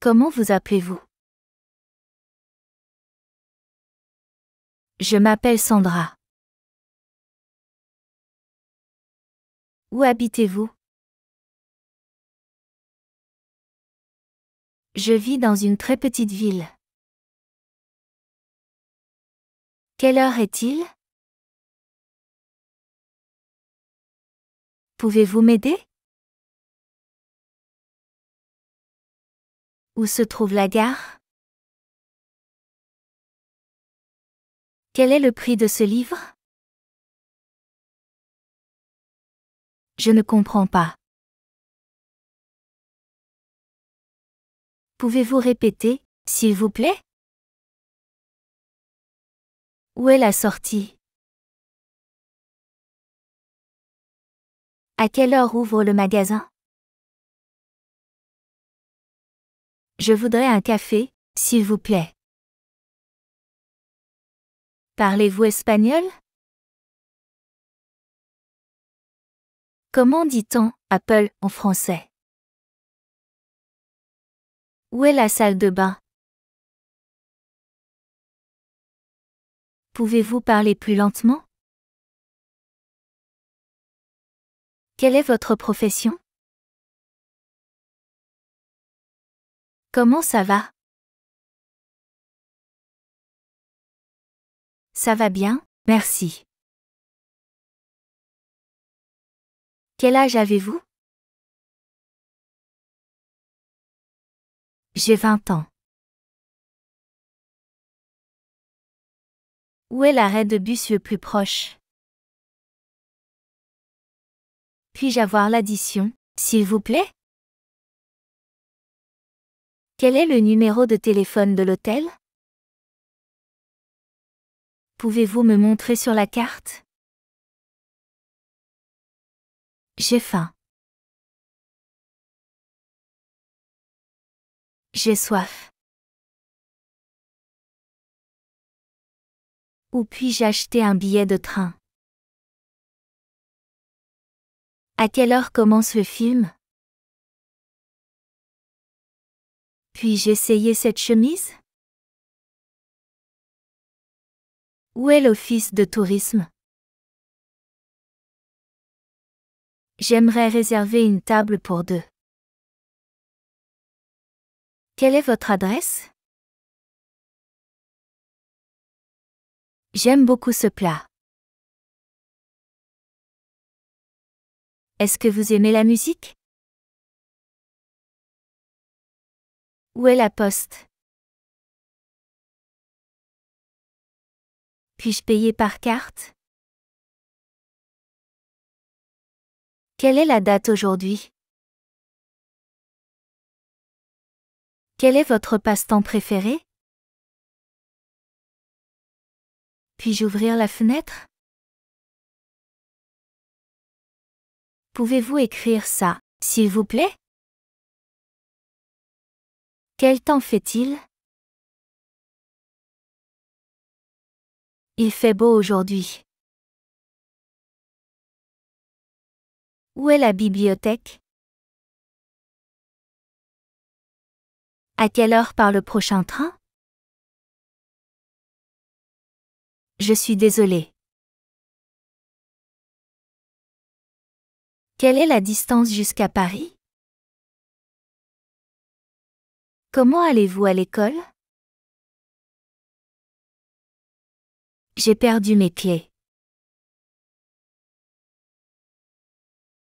Comment vous appelez-vous Je m'appelle Sandra. Où habitez-vous Je vis dans une très petite ville. Quelle heure est-il Pouvez-vous m'aider Où se trouve la gare Quel est le prix de ce livre Je ne comprends pas. Pouvez-vous répéter, s'il vous plaît Où est la sortie À quelle heure ouvre le magasin Je voudrais un café, s'il vous plaît. Parlez-vous espagnol Comment dit-on Apple en français Où est la salle de bain Pouvez-vous parler plus lentement Quelle est votre profession Comment ça va Ça va bien, merci. Quel âge avez-vous J'ai 20 ans. Où est l'arrêt de bus le plus proche Puis-je avoir l'addition, s'il vous plaît quel est le numéro de téléphone de l'hôtel Pouvez-vous me montrer sur la carte J'ai faim. J'ai soif. Où puis-je acheter un billet de train À quelle heure commence le film Puis-je essayer cette chemise Où est l'office de tourisme J'aimerais réserver une table pour deux. Quelle est votre adresse J'aime beaucoup ce plat. Est-ce que vous aimez la musique Où est la poste Puis-je payer par carte Quelle est la date aujourd'hui Quel est votre passe-temps préféré Puis-je ouvrir la fenêtre Pouvez-vous écrire ça, s'il vous plaît quel temps fait-il Il fait beau aujourd'hui. Où est la bibliothèque À quelle heure part le prochain train Je suis désolée. Quelle est la distance jusqu'à Paris Comment allez-vous à l'école J'ai perdu mes pieds.